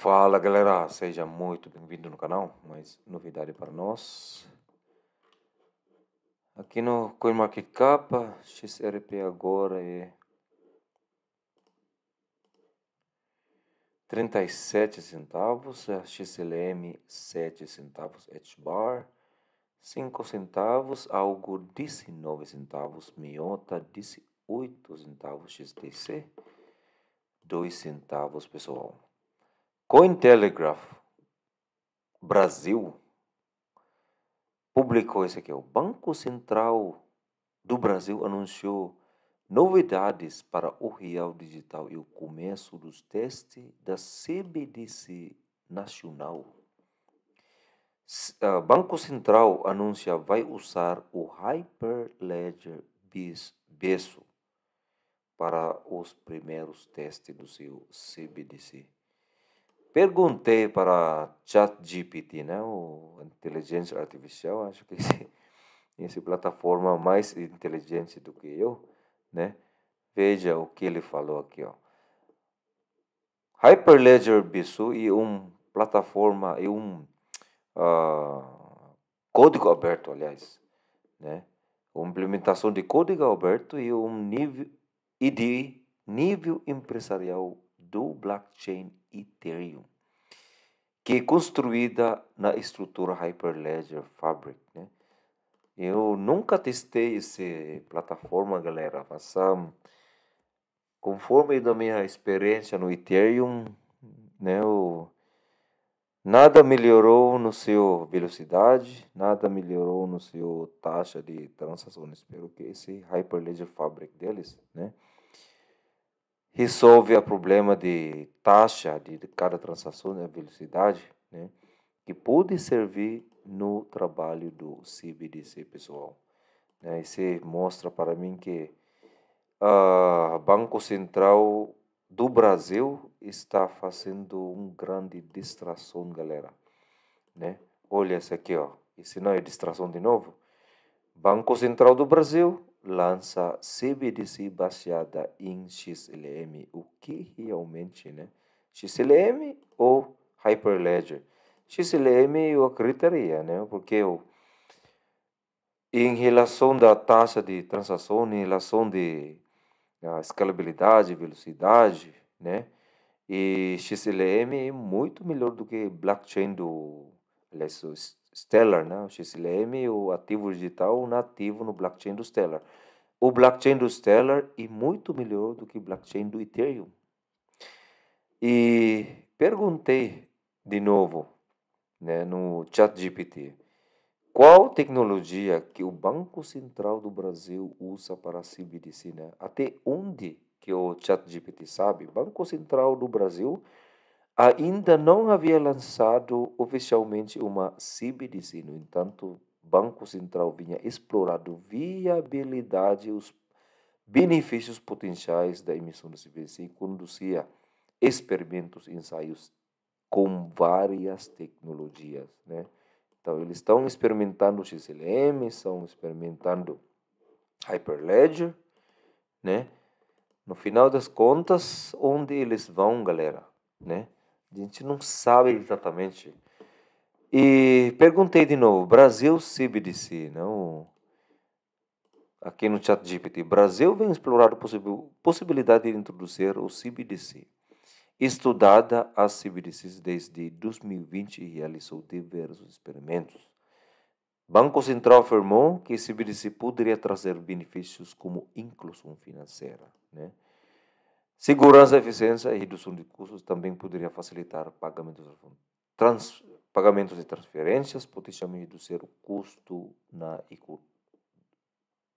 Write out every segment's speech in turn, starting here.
Fala galera, seja muito bem-vindo no canal, mais novidade para nós. Aqui no CoinMarketCap, XRP agora é 37 centavos, é XLM 7 centavos H-Bar, 5 centavos, algo 19 centavos, Miota 18 centavos XTC, 2 centavos pessoal. Cointelegraph Brasil publicou isso aqui. O Banco Central do Brasil anunciou novidades para o real digital e o começo dos testes da CBDC nacional. O ah, Banco Central anuncia vai usar o Hyperledger Beso para os primeiros testes do seu CBDC perguntei para ChatGPT, né, o inteligência artificial, acho que esse, esse plataforma mais inteligente do que eu, né? Veja o que ele falou aqui, ó. Hyperledger Bisu e um plataforma e um uh, código aberto, aliás, né? Uma implementação de código aberto e um nível e de nível empresarial do blockchain Ethereum, que é construída na estrutura Hyperledger Fabric. Né? Eu nunca testei essa plataforma, galera, mas um, conforme da minha experiência no Ethereum, né, o, nada melhorou no seu velocidade, nada melhorou no seu taxa de transações. Espero que esse Hyperledger Fabric deles, né? resolve o problema de taxa de, cada transação, de né, velocidade, né? que pode servir no trabalho do CBDC pessoal. Né? Isso mostra para mim que o Banco Central do Brasil está fazendo um grande distração, galera. Né? Olha esse aqui, ó. se não é distração de novo. Banco Central do Brasil lança CBDC baseada em XLM. O que realmente, né? XLM ou Hyperledger? XLM eu acreditaria, né? Porque eu, em relação da taxa de transação, em relação de ah, escalabilidade, velocidade, né? E XLM é muito melhor do que blockchain do aliás, Stellar, né? o XLM, o ativo digital, nativo no blockchain do Stellar. O blockchain do Stellar é muito melhor do que o blockchain do Ethereum. E perguntei de novo né, no chat GPT qual tecnologia que o Banco Central do Brasil usa para CBDC, né? Até onde que o chat GPT sabe? Banco Central do Brasil ainda não havia lançado oficialmente uma CBDC. No entanto, o Banco Central vinha explorando viabilidade os benefícios potenciais da emissão da CBDC e conduzia experimentos, ensaios com várias tecnologias, né? Então eles estão experimentando XLM, estão experimentando Hyperledger, né? No final das contas, onde eles vão, galera, né? A gente não sabe exatamente. E perguntei de novo, Brasil CBDC, não? Aqui no chat GPT, Brasil vem explorando a possibilidade de introduzir o CBDC. Estudada as CBDCs desde 2020 e realizou diversos experimentos. Banco Central afirmou que CBDC poderia trazer benefícios como inclusão financeira, né? Segurança, eficiência e redução de custos também poderia facilitar pagamentos, trans, pagamentos e transferências, potencialmente reduzir o custo na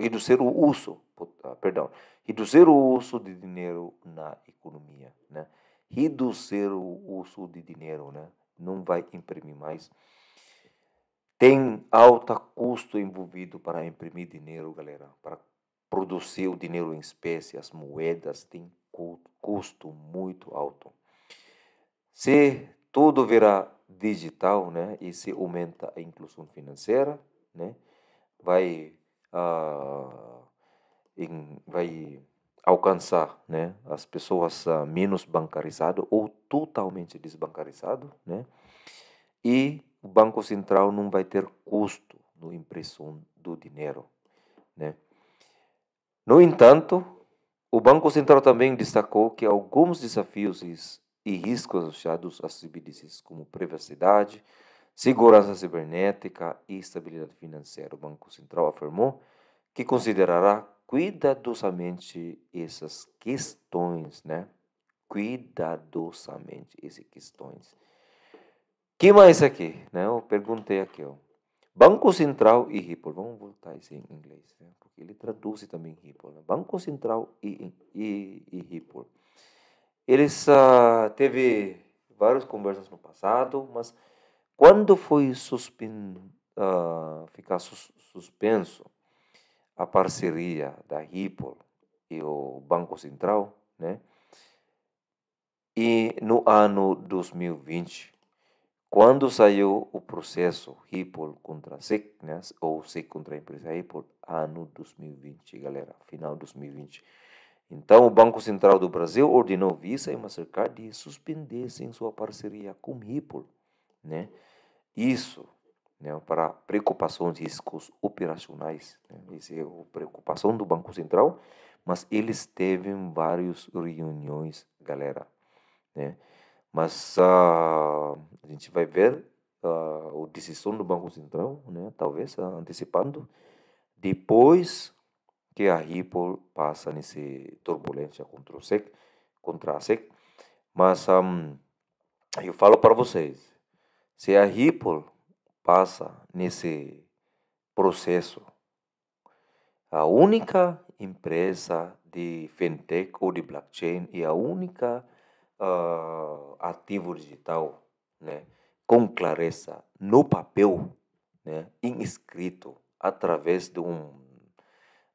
reduzir o uso, ah, perdão, reduzir o uso de dinheiro na economia, né? Reduzir o uso de dinheiro, né? Não vai imprimir mais. Tem alto custo envolvido para imprimir dinheiro, galera, para produzir o dinheiro em espécie, as moedas, tem custo muito alto. Se tudo virá digital, né, e se aumenta a inclusão financeira, né, vai, uh, em, vai alcançar né, as pessoas uh, menos bancarizadas ou totalmente desbancarizadas, né, e o Banco Central não vai ter custo no impressão do dinheiro. Né. No entanto, o Banco Central também destacou que alguns desafios e riscos associados a CBDCs, como privacidade, segurança cibernética e estabilidade financeira. O Banco Central afirmou que considerará cuidadosamente essas questões, né? Cuidadosamente essas questões. Que mais aqui, né? Eu perguntei aqui, ó. Banco Central e Ripple. Vamos voltar isso em inglês, né? porque ele traduz também Ripple. Né? Banco Central e, e, e Ripple. Eles uh, teve várias conversas no passado, mas quando foi suspen, uh, ah, ficar sus, suspenso a parceria da Ripple e o Banco Central, né? E no ano 2020 quando saiu o processo Ripple contra SIC, ou SIC contra a empresa Ripple, ano 2020, galera, final 2020. Então, o Banco Central do Brasil ordenou Visa e Mastercard de suspendessem sua parceria com Ripple. Né? Isso né, para preocupações de riscos operacionais. Né? isso é a preocupação do Banco Central, mas eles teve várias reuniões, galera. Né? Mas uh, a gente vai ver uh, ah, a decisão do Banco Central, né? talvez uh, antecipando, depois que a Ripple passa nesse turbulência contra, o SEC, contra a SEC. Mas um, eu falo para vocês, se a Ripple passa nesse processo, a única empresa de fintech ou de blockchain e a única uh, ativo digital né, com clareza no papel, né, inscrito através de um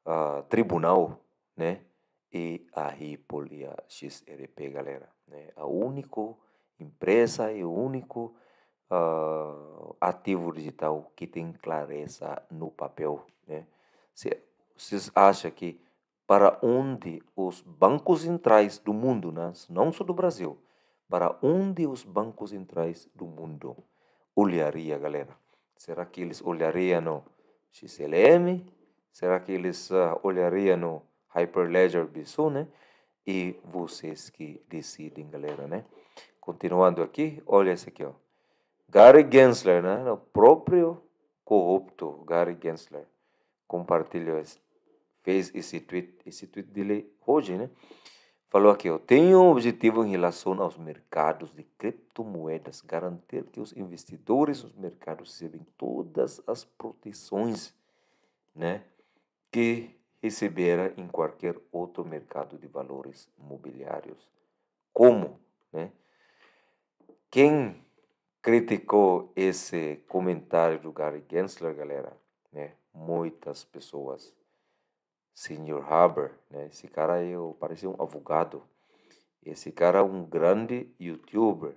uh, tribunal, né, e a Ripple e a XRP, galera. Né, a única empresa e o único uh, ativo digital que tem clareza no papel. Né. Vocês acham que para onde os bancos centrais do mundo, né? não só do Brasil, para onde os bancos centrais do mundo olharia, galera? Será que eles olhariam no XLM? Será que eles uh, ah, olhariam no Hyperledger Bisu, né? E vocês que decidem, galera, né? Continuando aqui, olha esse aqui, ó. Gary Gensler, né? O próprio corrupto Gary Gensler compartilhou esse fez esse tweet, esse tweet dele hoje, né? Falou aqui, eu tenho um objetivo em relação aos mercados de criptomoedas, garantir que os investidores nos mercados recebem todas as proteções, né, que recebera em qualquer outro mercado de valores mobiliários. Como, né? Quem criticou esse comentário do Gary Gensler, galera, né? Muitas pessoas Sr. Haber, né? Esse cara eu parecia um advogado. Esse cara é um grande youtuber.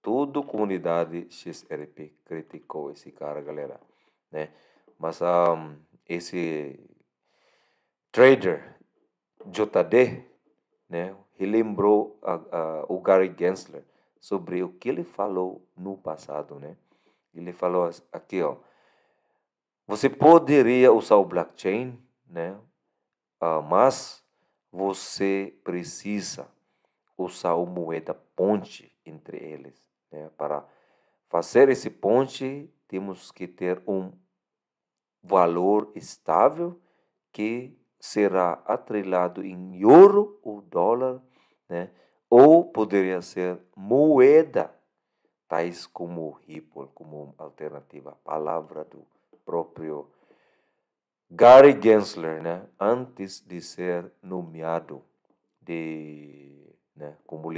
Toda a comunidade XRP criticou esse cara, galera, né? Mas um, esse trader JD, né? Relembrou a, a, o Gary Gensler sobre o que ele falou no passado, né? Ele falou aqui, ó. Você poderia usar o blockchain, né? Ah, mas você precisa usar o moeda ponte entre eles. Né? Para fazer esse ponte, temos que ter um valor estável que será atrelado em euro ou dólar, né? ou poderia ser moeda, tais como Ripple, como alternativa, palavra do próprio Gary Gensler, né, antes de ser nomeado de, né, como,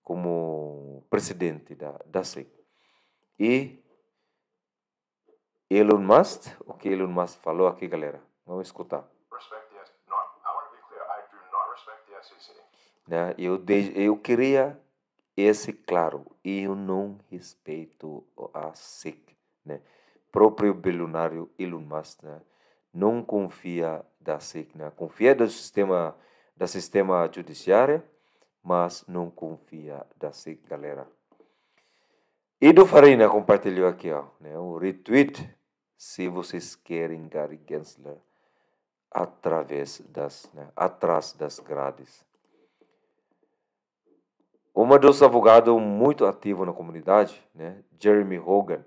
como presidente da, da SEC. E Elon Musk, o que Elon Musk falou aqui, galera? Vamos escutar. Né? Eu, de, eu queria esse claro. Eu não respeito a SEC. Né? Próprio bilionário Elon Musk, né? não confia da SICNA, né? confia do sistema, do sistema judiciário, mas não confia da SIC, galera. do Farina compartilhou aqui, ó, né, o retweet, se vocês querem Gary Gensler através das, né, atrás das grades. Uma dos advogados muito ativo na comunidade, né, Jeremy Hogan,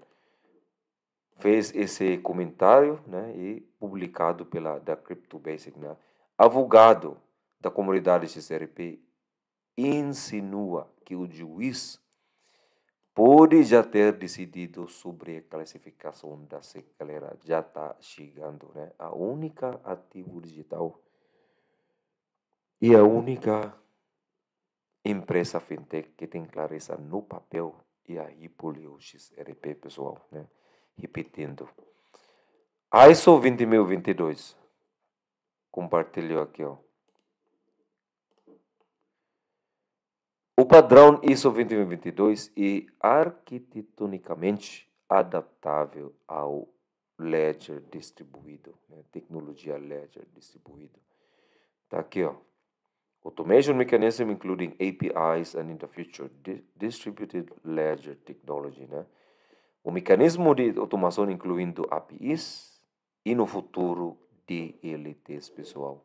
fez esse comentário né, e publicado pela da Crypto Basic, né, avogado da comunidade XRP insinua que o juiz pode já ter decidido sobre a classificação da galera já está chegando né a única ativo digital e a única empresa fintech que tem clareza no papel e a Ripple o XRP pessoal né repetindo. ISO 20022. Compartilhou aqui, ó. O padrão ISO 20022 é arquitetonicamente adaptável ao ledger distribuído, né? tecnologia ledger distribuído. Tá aqui, ó. Automation mechanism including APIs and in the future di distributed ledger technology, né? o mecanismo de automação incluindo APIs e no futuro DLTs, pessoal.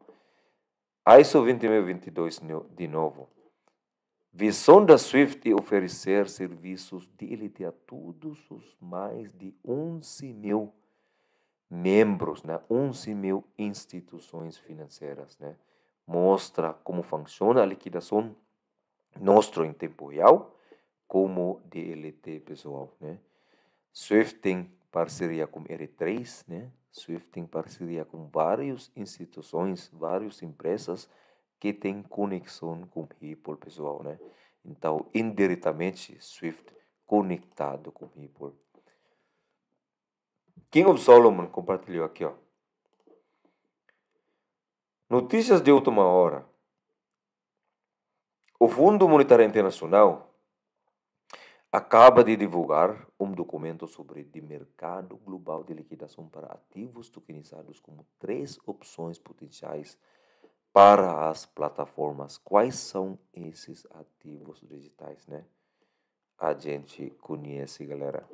ISO 20022 de novo. Visão da Swift é oferecer serviços DLT a todos os mais de 11 mil membros, né? 11 mil instituições financeiras. Né? Mostra como funciona a liquidação nosso em tempo real como DLT pessoal. Né? SWIFT tem parceria com R3, né? SWIFT tem parceria com várias instituições, várias empresas que têm conexão com Ripple, pessoal, né? Então, indiretamente, SWIFT conectado com Ripple. King of Solomon compartilhou aqui, ó. Notícias de última hora. O Fundo Monetário Internacional acaba de divulgar um documento sobre o mercado global de liquidação para ativos tokenizados como três opções potenciais para as plataformas. Quais são esses ativos digitais, né? A gente conhece, galera.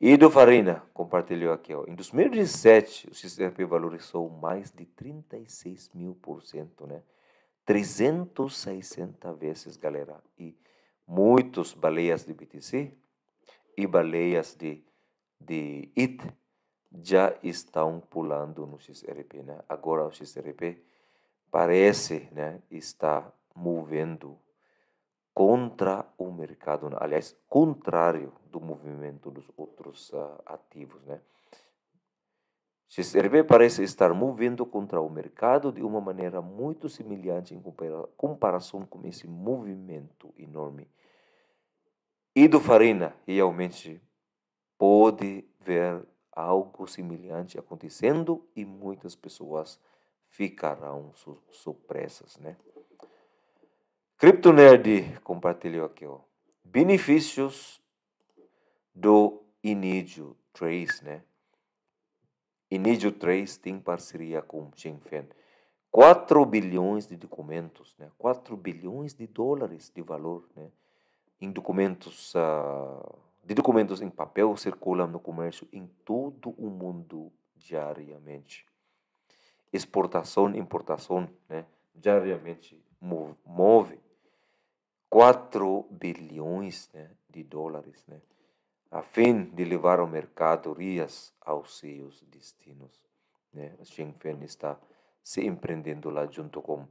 Ido Farina compartilhou aqui. Ó. Em 2017, o XRP valorizou mais de 36 mil por cento, né? 360 vezes, galera. E muitos baleias de BTC e baleias de, de ETH já estão pulando no XRP. Né? Agora o XRP parece né, estar movendo contra o mercado, né? aliás, contrário do movimento dos outros uh, ativos. Né? XRP parece estar movendo contra o mercado de uma maneira muito semelhante em comparação com esse movimento enorme e do Farina realmente pode ver algo semelhante acontecendo e muitas pessoas ficarão su surpresas, né? nerd compartilhou aqui, ó. Benefícios do Inidio 3, né? Inidio 3 tem parceria com Jinfen. 4 bilhões de documentos, né? 4 bilhões de dólares de valor, né? em documentos, uh, de documentos em papel circulam no comércio em todo o mundo diariamente. Exportação e importação né, diariamente move 4 bilhões né, de dólares, né, a fim de levar o mercadorias aos seus destinos. Né. A está se empreendendo lá junto com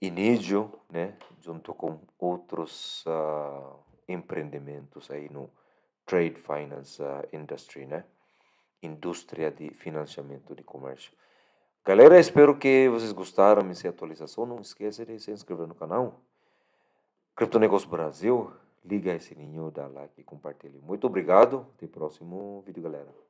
início, né, junto com outros uh, empreendimentos aí no trade finance uh, industry, né, indústria de financiamento de comércio. Galera, espero que vocês gostaram dessa atualização. Não esqueça de se inscrever no canal. Cripto Negócio Brasil, liga esse sininho, dá like e compartilhe. Muito obrigado. Até o próximo vídeo, galera.